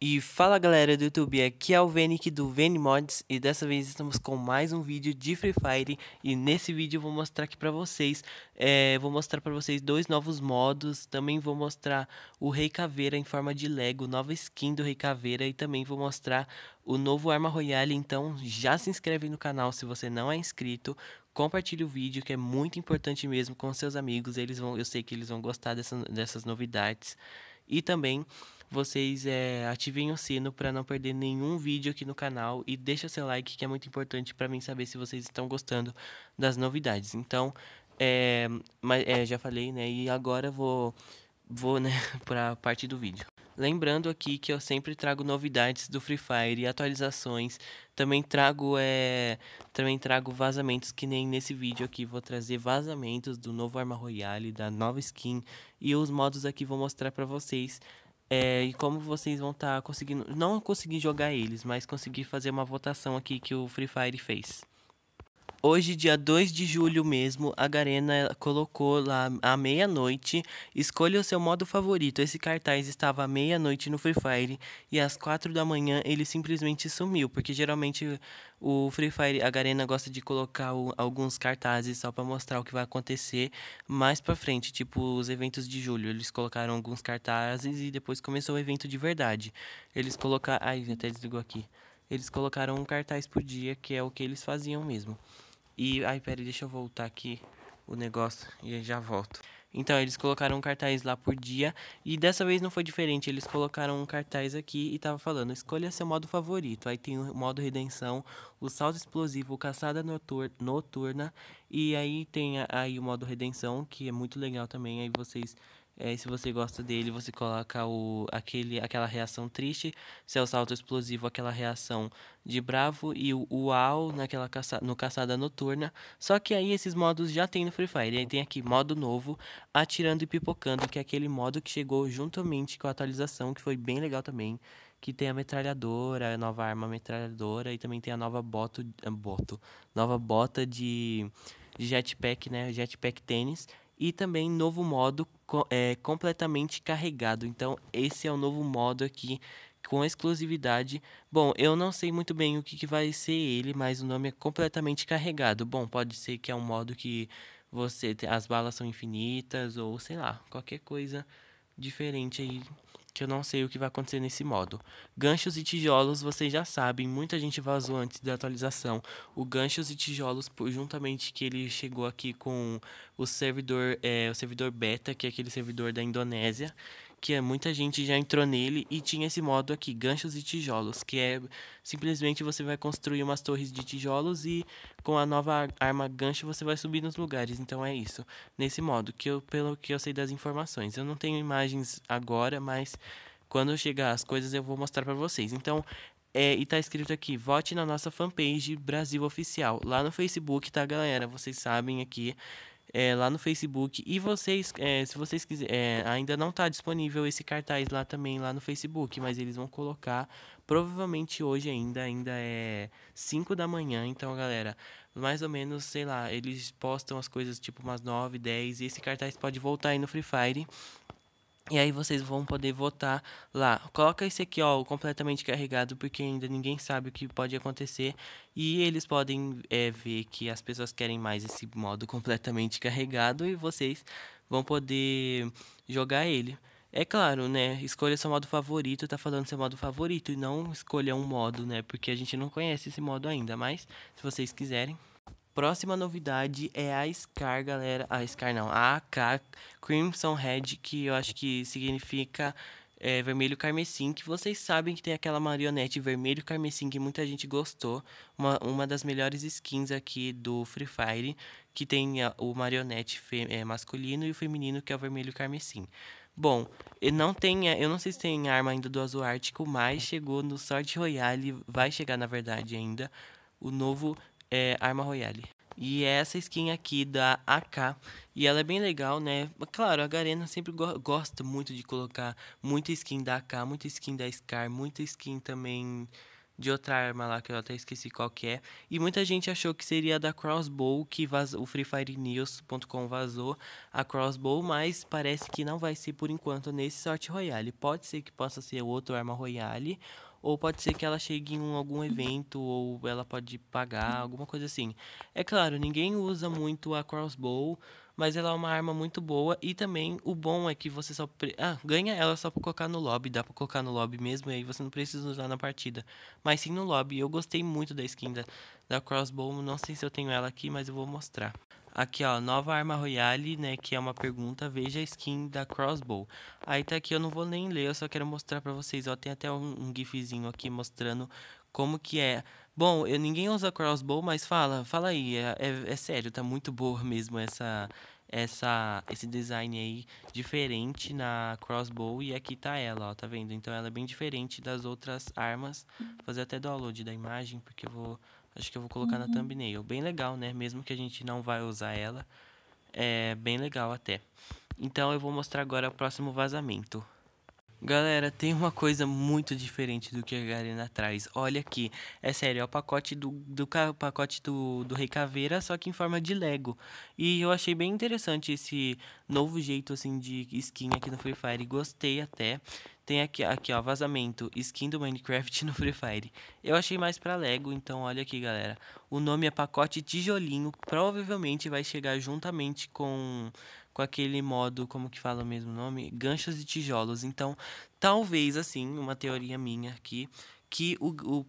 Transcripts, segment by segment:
E fala galera do YouTube, aqui é o Venic do Mods e dessa vez estamos com mais um vídeo de Free Fire e nesse vídeo eu vou mostrar aqui pra vocês, é, vou mostrar pra vocês dois novos modos, também vou mostrar o Rei Caveira em forma de Lego, nova skin do Rei Caveira e também vou mostrar o novo Arma Royale, então já se inscreve no canal se você não é inscrito, compartilhe o vídeo que é muito importante mesmo com seus amigos, eles vão, eu sei que eles vão gostar dessa, dessas novidades e também vocês é, ativem o sino para não perder nenhum vídeo aqui no canal e deixa seu like que é muito importante para mim saber se vocês estão gostando das novidades. Então, é, mas, é, já falei, né? E agora vou, vou né, para a parte do vídeo. Lembrando aqui que eu sempre trago novidades do Free Fire e atualizações. Também trago, é, também trago vazamentos, que nem nesse vídeo aqui. Vou trazer vazamentos do novo Arma Royale, da nova skin. E os modos aqui vou mostrar pra vocês é, e como vocês vão estar tá conseguindo. Não conseguir jogar eles, mas conseguir fazer uma votação aqui que o Free Fire fez. Hoje, dia 2 de julho mesmo, a Garena colocou lá à meia-noite, escolha o seu modo favorito. Esse cartaz estava à meia-noite no Free Fire e às 4 da manhã ele simplesmente sumiu, porque geralmente o Free Fire, a Garena gosta de colocar o, alguns cartazes só para mostrar o que vai acontecer mais para frente, tipo os eventos de julho. Eles colocaram alguns cartazes e depois começou o evento de verdade. Eles colocaram, ai, até desligou aqui eles colocaram um cartaz por dia, que é o que eles faziam mesmo. E aí, peraí, deixa eu voltar aqui o negócio e já volto. Então, eles colocaram um cartaz lá por dia e dessa vez não foi diferente. Eles colocaram um cartaz aqui e tava falando: escolha seu modo favorito. Aí tem o modo redenção, o salto explosivo, caçada notur noturna. E aí tem aí o modo redenção, que é muito legal também. Aí vocês é, se você gosta dele, você coloca o, aquele, aquela reação triste, se é o salto explosivo, aquela reação de bravo e o uau naquela caça, no caçada noturna. Só que aí esses modos já tem no Free Fire. E aí tem aqui modo novo, atirando e pipocando, que é aquele modo que chegou juntamente com a atualização, que foi bem legal também. Que tem a metralhadora, a nova arma metralhadora e também tem a nova boto, ah, boto nova bota de, de jetpack, né? Jetpack tênis e também novo modo é, completamente carregado. Então, esse é o novo modo aqui com exclusividade. Bom, eu não sei muito bem o que, que, vai ser ele, mas o nome é completamente carregado. Bom, pode ser que é um modo que você as balas são infinitas ou sei lá, qualquer coisa diferente aí que eu não sei o que vai acontecer nesse modo. Ganchos e tijolos, vocês já sabem, muita gente vazou antes da atualização. O ganchos e tijolos, juntamente que ele chegou aqui com o servidor, é, o servidor beta, que é aquele servidor da Indonésia, que é muita gente já entrou nele e tinha esse modo aqui, ganchos e tijolos, que é simplesmente você vai construir umas torres de tijolos e com a nova arma gancho você vai subir nos lugares. Então é isso, nesse modo, que eu pelo que eu sei das informações. Eu não tenho imagens agora, mas quando chegar as coisas eu vou mostrar para vocês. Então, é, e tá escrito aqui, vote na nossa fanpage Brasil Oficial. Lá no Facebook, tá, galera? Vocês sabem aqui é, lá no Facebook. E vocês, é, se vocês quiserem, é, ainda não está disponível esse cartaz lá também, lá no Facebook, mas eles vão colocar provavelmente hoje ainda, ainda é 5 da manhã, então galera, mais ou menos, sei lá, eles postam as coisas tipo umas 9, 10 e esse cartaz pode voltar aí no Free Fire. E aí vocês vão poder votar lá. Coloca esse aqui, ó, completamente carregado, porque ainda ninguém sabe o que pode acontecer. E eles podem é, ver que as pessoas querem mais esse modo completamente carregado e vocês vão poder jogar ele. É claro, né? Escolha seu modo favorito, tá falando seu modo favorito e não escolha um modo, né? Porque a gente não conhece esse modo ainda, mas se vocês quiserem, próxima novidade é a Scar, galera. A Scar não, a AK Crimson Red, que eu acho que significa é, vermelho carmesim, que vocês sabem que tem aquela marionete vermelho carmesim que muita gente gostou, uma, uma das melhores skins aqui do Free Fire, que tem a, o marionete é, masculino e o feminino, que é o vermelho carmesim. Bom, não tem, eu não sei se tem arma ainda do Azul Ártico, mas chegou no Sword Royale, vai chegar na verdade ainda, o novo é, Arma Royale. E é essa skin aqui da AK. E ela é bem legal, né? Claro, a Garena sempre go gosta muito de colocar muita skin da AK, muita skin da Scar, muita skin também de outra arma lá que eu até esqueci qual que é. E muita gente achou que seria da Crossbow, que vazou, o FreeFireNews.com News.com vazou a Crossbow, mas parece que não vai ser por enquanto nesse Sorte Royale. Pode ser que possa ser outro arma Royale ou pode ser que ela chegue em algum evento, ou ela pode pagar, alguma coisa assim. É claro, ninguém usa muito a crossbow, mas ela é uma arma muito boa e também o bom é que você só pre... ah, ganha ela só pra colocar no lobby, dá pra colocar no lobby mesmo e aí você não precisa usar na partida, mas sim no lobby. Eu gostei muito da skin da, da crossbow, não sei se eu tenho ela aqui, mas eu vou mostrar. Aqui, ó, nova arma royale, né, que é uma pergunta, veja a skin da crossbow. Aí tá aqui, eu não vou nem ler, eu só quero mostrar pra vocês, ó, tem até um, um gifzinho aqui mostrando como que é. Bom, eu, ninguém usa crossbow, mas fala, fala aí, é, é, é sério, tá muito boa mesmo essa, essa, esse design aí diferente na crossbow e aqui tá ela, ó, tá vendo? Então ela é bem diferente das outras armas. Vou fazer até download da imagem porque eu vou Acho que eu vou colocar uhum. na thumbnail. Bem legal, né? Mesmo que a gente não vai usar ela, é bem legal até. Então eu vou mostrar agora o próximo vazamento. Galera, tem uma coisa muito diferente do que a Garena traz. Olha aqui, é sério, é o pacote do, do pacote do, do Rei Caveira, só que em forma de Lego. E eu achei bem interessante esse novo jeito assim de skin aqui no Free Fire, gostei até. Tem aqui, aqui ó, vazamento, skin do Minecraft no Free Fire. Eu achei mais pra Lego, então olha aqui, galera. O nome é pacote tijolinho, provavelmente vai chegar juntamente com com aquele modo, como que fala o mesmo nome? Ganchos e tijolos. Então, talvez, assim, uma teoria minha aqui, que o, o,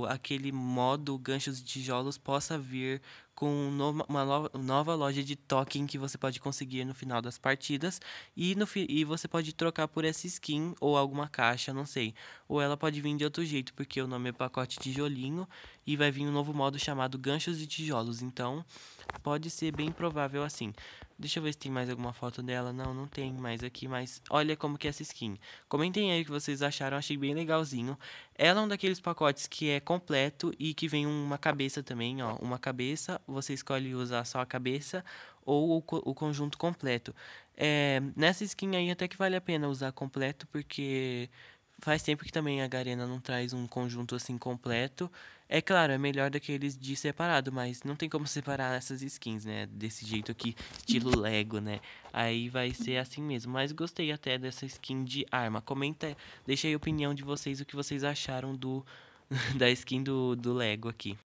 o, aquele modo ganchos e tijolos possa vir com uma nova, nova loja de token que você pode conseguir no final das partidas e, no, e você pode trocar por essa skin ou alguma caixa, não sei. Ou ela pode vir de outro jeito, porque o nome é pacote tijolinho e vai vir um novo modo chamado ganchos e tijolos, então pode ser bem provável assim. Deixa eu ver se tem mais alguma foto dela. Não, não tem mais aqui, mas olha como que é essa skin. Comentem aí o que vocês acharam, achei bem legalzinho. Ela é um daqueles pacotes que é completo e que vem uma cabeça também, ó. Uma cabeça, você escolhe usar só a cabeça ou o, co o conjunto completo. É, nessa skin aí até que vale a pena usar completo, porque faz tempo que também a Garena não traz um conjunto assim completo. É claro, é melhor daqueles de separado, mas não tem como separar essas skins, né? Desse jeito aqui, estilo Lego, né? Aí vai ser assim mesmo. Mas gostei até dessa skin de arma. Comenta, deixa aí a opinião de vocês, o que vocês acharam do da skin do, do Lego aqui.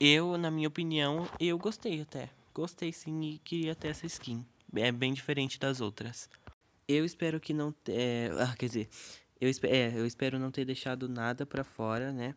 Eu, na minha opinião, eu gostei até. Gostei sim e queria até essa skin. É bem diferente das outras. Eu espero que não... É, ah, quer dizer, eu, é, eu espero não ter deixado nada pra fora, né?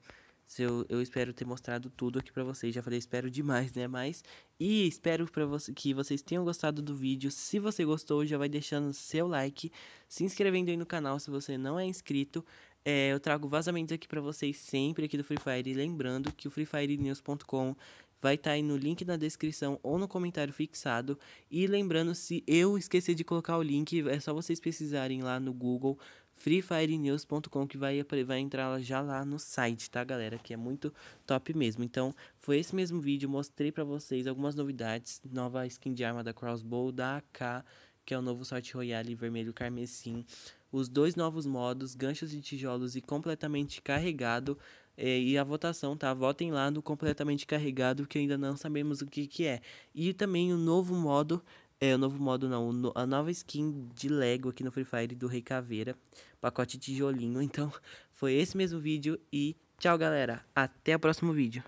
eu, eu espero ter mostrado tudo aqui pra vocês. Já falei, espero demais, né? Mas. E espero pra você, que vocês tenham gostado do vídeo. Se você gostou, já vai deixando seu like. Se inscrevendo aí no canal se você não é inscrito. É, eu trago vazamentos aqui para vocês sempre aqui do Free Fire. E lembrando que o freefirenews.com vai estar tá aí no link na descrição ou no comentário fixado. E lembrando, se eu esquecer de colocar o link, é só vocês pesquisarem lá no Google freefirenews.com que vai, vai entrar já lá no site, tá, galera? Que é muito top mesmo. Então, foi esse mesmo vídeo, mostrei para vocês algumas novidades, nova skin de arma da Crossbow, da AK, que é o novo Sorte Royale vermelho carmesim, os dois novos modos, ganchos de tijolos e completamente carregado, é, e a votação, tá? Votem lá no completamente carregado, que ainda não sabemos o que, que é. E também o novo modo é, o novo modo não, no, a nova skin de Lego aqui no Free Fire do Rei Caveira, pacote tijolinho. Então, foi esse mesmo vídeo e tchau, galera. Até o próximo vídeo.